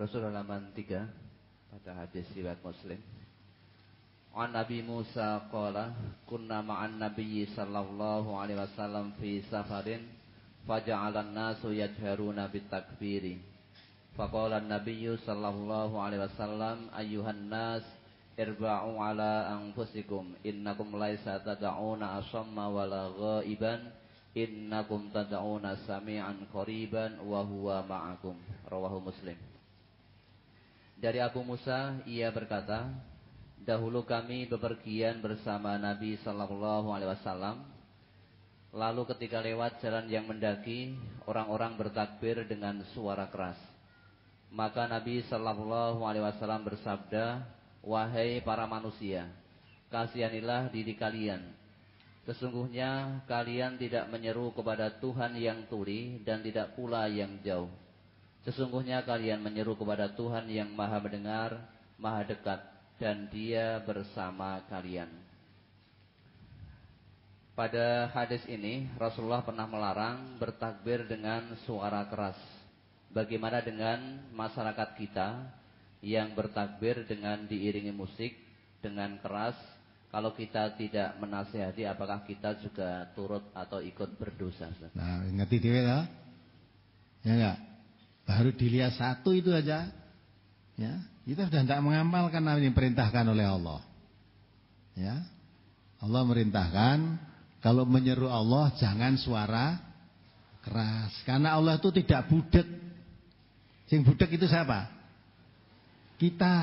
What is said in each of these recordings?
Rasul halaman 3 pada hadis riwayat Muslim. An Nabi Musa qala kunna ma'an nabiyyi sallallahu alaihi wasallam fi safarin faja'alan nasu yajharuna bitakbiri. Faqala an-nabiyyu sallallahu alaihi wasallam ayyuhan nas irba'u ala anfusikum innakum laisa tad'una asamma wala ghaiban innakum tad'una sami'an qariban wa huwa ma'akum rawahu muslim dari Abu Musa ia berkata, dahulu kami bepergian bersama Nabi Shallallahu Alaihi Wasallam. Lalu ketika lewat jalan yang mendaki, orang-orang bertakbir dengan suara keras. Maka Nabi Shallallahu Alaihi Wasallam bersabda, wahai para manusia, kasihanilah diri kalian. Sesungguhnya kalian tidak menyeru kepada Tuhan yang tuli dan tidak pula yang jauh Sesungguhnya kalian menyeru kepada Tuhan yang maha mendengar, maha dekat, dan dia bersama kalian. Pada hadis ini, Rasulullah pernah melarang bertakbir dengan suara keras. Bagaimana dengan masyarakat kita yang bertakbir dengan diiringi musik, dengan keras, kalau kita tidak menasihati, apakah kita juga turut atau ikut berdosa? Nah, ingat itu ya, ya enggak? Baru dilihat satu itu aja, ya kita sudah tidak mengamalkan apa yang diperintahkan oleh Allah. Ya, Allah merintahkan kalau menyeru Allah jangan suara keras, karena Allah itu tidak budek. yang budek itu siapa? Kita.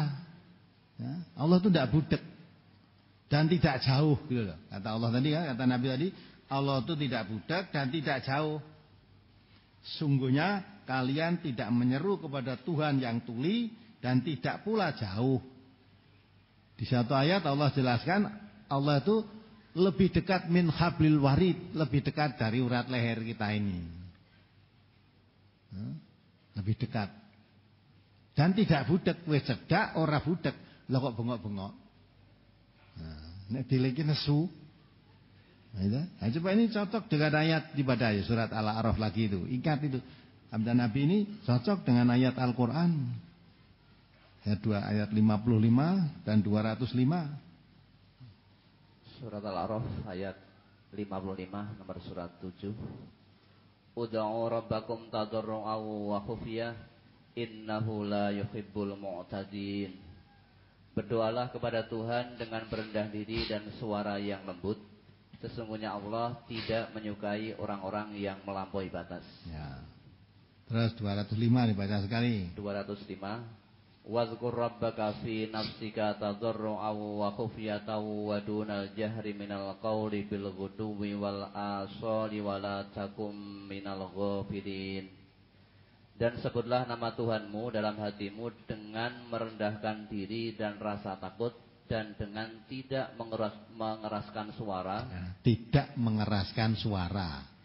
Ya, Allah itu tidak budek dan tidak jauh gitu loh. Kata Allah tadi ya kata Nabi tadi, Allah itu tidak budak dan tidak jauh. Sungguhnya kalian tidak menyeru kepada Tuhan yang tuli dan tidak pula jauh. Di satu ayat Allah jelaskan Allah itu lebih dekat min hablil warid, lebih dekat dari urat leher kita ini. Lebih dekat. Dan tidak budek, wis cedak ora budek, lho kok bengok-bengok. Nah, nek dileki nesu. Nah, nah, coba ini cocok dengan ayat di badai surat Al-A'raf lagi itu. Ingat itu, Sabda Nabi ini cocok dengan ayat Al-Quran ayat dua ayat 55 dan 205 Surat Al-Araf ayat 55 nomor surat 7 Ud'u rabbakum tadarru'a wa khufiyah innahu la yuhibbul mu'tadin Berdoalah kepada Tuhan dengan berendah diri dan suara yang lembut Sesungguhnya Allah tidak menyukai orang-orang yang melampaui batas ya. Terus 205 dibaca sekali. 205. Wazkur rabbaka fi nafsika tadarru'an wa khufyatan wa dunal jahri minal qawli bil ghuduwi wal asali wa la takum minal ghafilin. Dan sebutlah nama Tuhanmu dalam hatimu dengan merendahkan diri dan rasa takut dan dengan tidak mengeras, mengeraskan suara. Ya, tidak mengeraskan suara.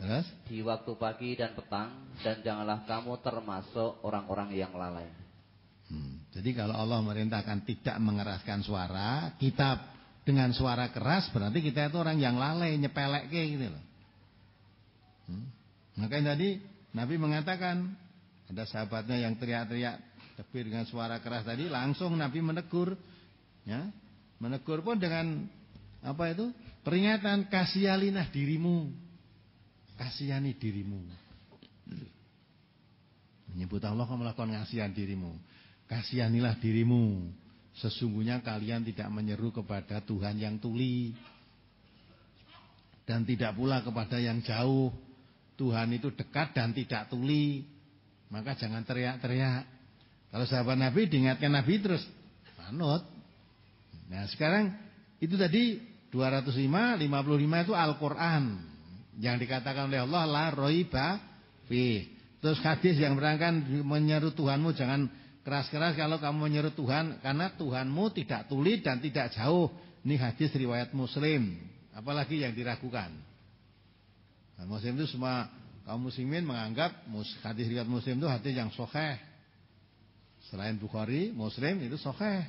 Terus? Di waktu pagi dan petang dan janganlah kamu termasuk orang-orang yang lalai. Hmm. Jadi kalau Allah merintahkan tidak mengeraskan suara, kita dengan suara keras berarti kita itu orang yang lalai, nyepelek kayak gitu loh. Hmm. Makanya tadi Nabi mengatakan ada sahabatnya yang teriak-teriak tapi dengan suara keras tadi langsung Nabi menegur ya. Menegur pun dengan apa itu? Peringatan kasihalinah dirimu. Kasihani dirimu. Menyebut Allah kamu melakukan kasihan dirimu. Kasihanilah dirimu. Sesungguhnya kalian tidak menyeru kepada Tuhan yang tuli. Dan tidak pula kepada yang jauh. Tuhan itu dekat dan tidak tuli. Maka jangan teriak-teriak. Kalau sahabat Nabi diingatkan Nabi terus. Manut. Nah sekarang itu tadi 205, 55 itu Al-Quran yang dikatakan oleh Allah la roiba fi. Terus hadis yang berangkan menyeru Tuhanmu jangan keras-keras kalau kamu menyeru Tuhan karena Tuhanmu tidak tuli dan tidak jauh. Ini hadis riwayat Muslim. Apalagi yang diragukan. Nah, muslim itu semua kaum muslimin menganggap hadis riwayat Muslim itu hadis yang sokeh. Selain Bukhari, Muslim itu sokeh.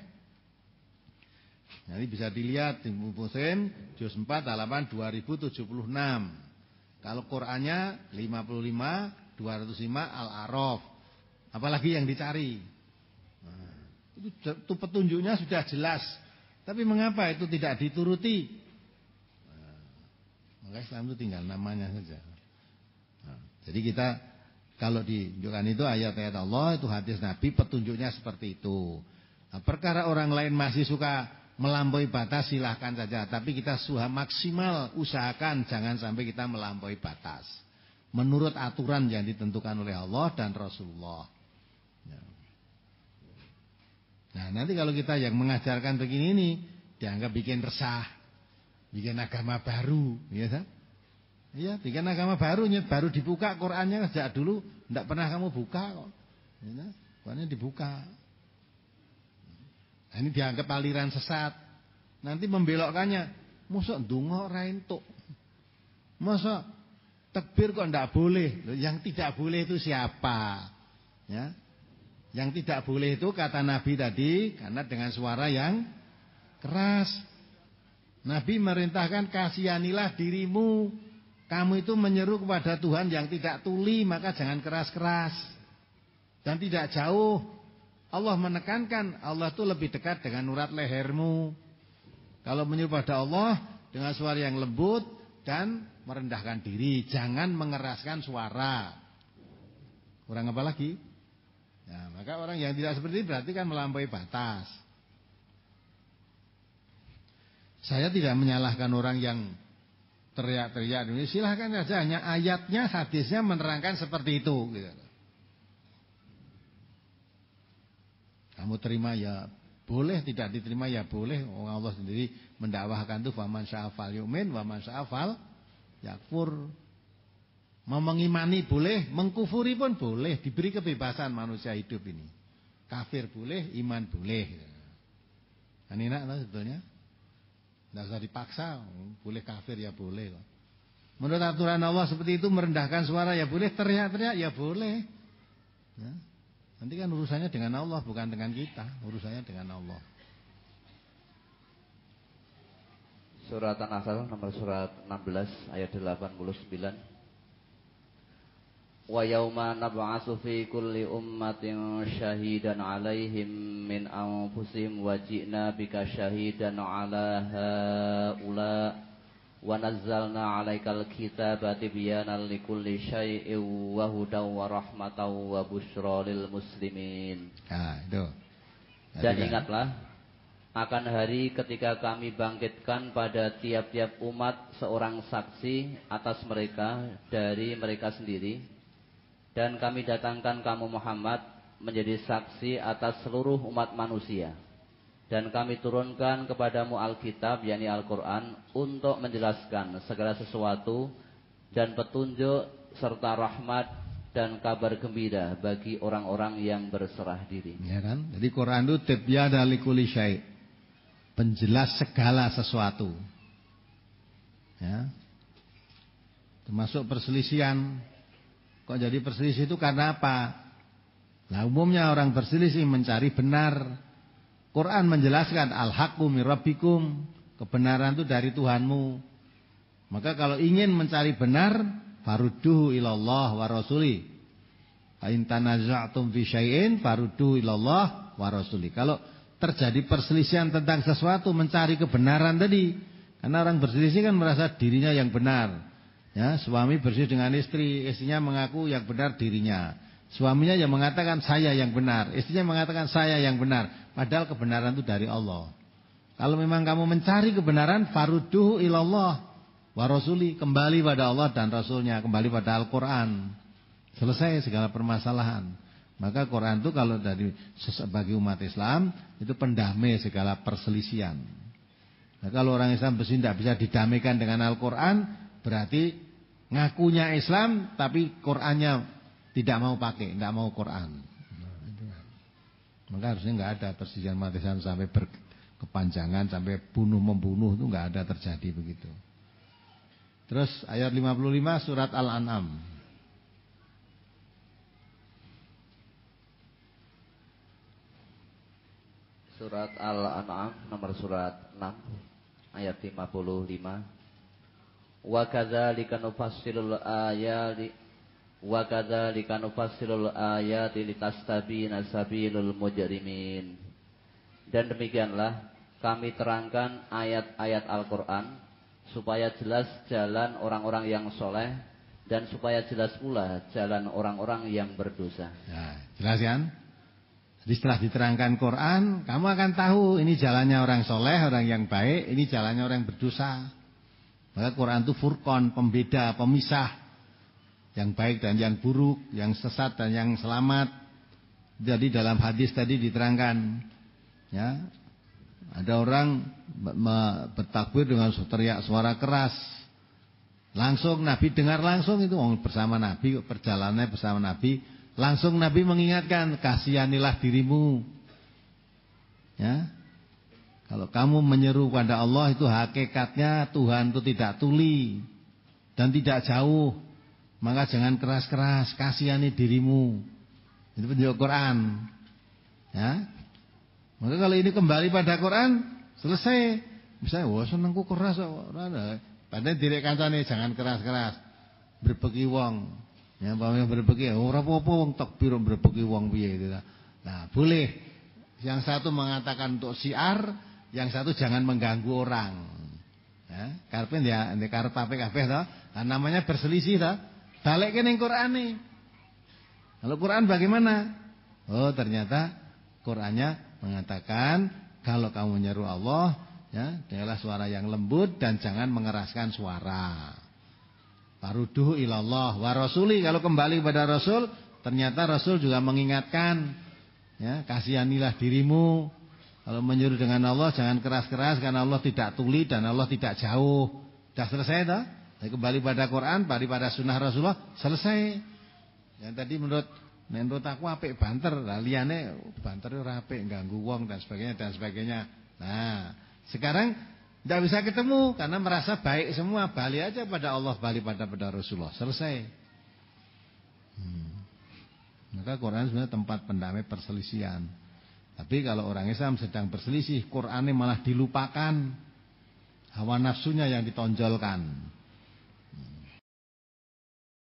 Nanti bisa dilihat di Muslim juz 4 halaman 2076. Kalau Qur'annya 55, 205 Al-Araf. Apalagi yang dicari. Nah, itu, itu petunjuknya sudah jelas. Tapi mengapa itu tidak dituruti? Nah, maka Islam itu tinggal namanya saja. Nah, jadi kita kalau ditunjukkan itu ayat-ayat Allah, itu hadis Nabi, petunjuknya seperti itu. Nah, perkara orang lain masih suka melampaui batas silahkan saja. Tapi kita suha maksimal usahakan jangan sampai kita melampaui batas. Menurut aturan yang ditentukan oleh Allah dan Rasulullah. Ya. Nah nanti kalau kita yang mengajarkan begini ini dianggap bikin resah, bikin agama baru, ya kan? Iya, bikin agama baru, baru dibuka Qurannya sejak dulu, tidak pernah kamu buka kok. Ya, kan? Qurannya dibuka. Nah, ini dianggap aliran sesat. Nanti membelokkannya, musuh dungo raintuk. Masa tekbir kok ndak boleh. Yang tidak boleh itu siapa? Ya. Yang tidak boleh itu kata Nabi tadi karena dengan suara yang keras. Nabi merintahkan kasihanilah dirimu. Kamu itu menyeru kepada Tuhan yang tidak tuli, maka jangan keras-keras. Dan tidak jauh Allah menekankan Allah itu lebih dekat dengan urat lehermu. Kalau menyuruh pada Allah dengan suara yang lembut dan merendahkan diri, jangan mengeraskan suara. Kurang apa lagi? Ya, maka orang yang tidak seperti ini berarti kan melampaui batas. Saya tidak menyalahkan orang yang teriak-teriak Silahkan saja hanya ayatnya, hadisnya menerangkan seperti itu. Gitu. Kamu terima ya boleh, tidak diterima ya boleh. Oh Allah sendiri mendakwahkan itu faman syafal yu'min, faman syafal yakfur. Mau mengimani boleh, mengkufuri pun boleh, diberi kebebasan manusia hidup ini. Kafir boleh, iman boleh. Kan enak lah sebetulnya. Tidak usah dipaksa, boleh kafir ya boleh Menurut aturan Allah seperti itu merendahkan suara ya boleh, teriak-teriak ya boleh. Ya. Nanti kan urusannya dengan Allah bukan dengan kita, urusannya dengan Allah. Surat An-Nahl nomor surat 16 ayat 89. Wa yauma nab'atsu fi kulli ummatin syahidan 'alaihim min anfusihim wa ji'na bika syahidan 'ala haula' ونزلنا عليك الكتاب تبيانا لكل شيء وهدى ورحمة وبشرى للمسلمين dan ingatlah akan hari ketika kami bangkitkan pada tiap-tiap umat seorang saksi atas mereka dari mereka sendiri dan kami datangkan kamu Muhammad menjadi saksi atas seluruh umat manusia dan kami turunkan kepadamu Alkitab, yakni Al-Quran, untuk menjelaskan segala sesuatu dan petunjuk serta rahmat dan kabar gembira bagi orang-orang yang berserah diri. Ya kan? Jadi Quran itu tibyana likuli syai. Penjelas segala sesuatu. Ya. Termasuk perselisihan. Kok jadi perselisih itu karena apa? Nah umumnya orang berselisih mencari benar Quran menjelaskan al-haqqu rabbikum, kebenaran itu dari Tuhanmu. Maka kalau ingin mencari benar, farudduhu ilallah warosuli rasuli. In fi syai'in ilallah wa Kalau terjadi perselisihan tentang sesuatu mencari kebenaran tadi, karena orang berselisih kan merasa dirinya yang benar. Ya, suami bersih dengan istri, istrinya mengaku yang benar dirinya. Suaminya yang mengatakan saya yang benar, istrinya mengatakan saya yang benar, padahal kebenaran itu dari Allah. Kalau memang kamu mencari kebenaran, faruduhu ilallah warasuli kembali pada Allah dan rasulnya, kembali pada Al-Qur'an. Selesai segala permasalahan. Maka Quran itu kalau dari bagi umat Islam itu pendamai segala perselisian. Nah, kalau orang Islam besi tidak bisa didamaikan dengan Al-Quran berarti ngakunya Islam tapi Qurannya tidak mau pakai, tidak mau Quran. Maka harusnya nggak ada persisian matisan sampai berkepanjangan sampai bunuh membunuh itu nggak ada terjadi begitu. Terus ayat 55 surat Al-An'am. Surat Al-An'am nomor surat 6 ayat 55. Wa kadzalika nufassilul ayati wa kadzalika nufassilul ayati litastabina sabilul mujrimin. Dan demikianlah kami terangkan ayat-ayat Al-Qur'an supaya jelas jalan orang-orang yang soleh dan supaya jelas pula jalan orang-orang yang berdosa. Ya, jelas kan? Jadi setelah diterangkan Quran, kamu akan tahu ini jalannya orang soleh, orang yang baik, ini jalannya orang berdosa. Maka Quran itu furkon, pembeda, pemisah yang baik dan yang buruk, yang sesat dan yang selamat. Jadi dalam hadis tadi diterangkan, ya ada orang bertakbir dengan teriak suara keras. Langsung Nabi dengar langsung itu oh, bersama Nabi, perjalanannya bersama Nabi. Langsung Nabi mengingatkan, kasihanilah dirimu. Ya. Kalau kamu menyeru kepada Allah itu hakikatnya Tuhan itu tidak tuli dan tidak jauh. Maka jangan keras-keras, kasihani dirimu. Itu penjelasan Quran. Ya. Maka kalau ini kembali pada Quran, selesai. Misalnya, wah senengku keras Padahal diri kancane jangan keras-keras. berpergi wong. Ya, pamane ya, oh ora apa-apa wong takbir uang biaya piye gitu. Nah, boleh. Yang satu mengatakan untuk siar, yang satu jangan mengganggu orang. Ya, karpe ya, karpet apa kabeh to. namanya berselisih lah. Balik ke Quran nih. Kalau Qur'an bagaimana? Oh, ternyata Qur'annya mengatakan kalau kamu nyeru Allah, ya, dengarlah suara yang lembut dan jangan mengeraskan suara. Waruduh ilallah wa rasuli kalau kembali kepada Rasul, ternyata Rasul juga mengingatkan ya, kasihanilah dirimu. Kalau menyuruh dengan Allah jangan keras-keras karena Allah tidak tuli dan Allah tidak jauh. Sudah selesai dah. Saya kembali pada Quran, kembali pada sunnah Rasulullah, selesai. Yang tadi menurut menurut aku apik banter, lah oh, banter itu apik, ganggu wong dan sebagainya dan sebagainya. Nah, sekarang tidak bisa ketemu karena merasa baik semua, balik aja pada Allah, balik pada pada Rasulullah, selesai. Hmm. Maka Quran sebenarnya tempat pendamai perselisihan. Tapi kalau orang Islam sedang berselisih, Qurannya malah dilupakan. Hawa nafsunya yang ditonjolkan.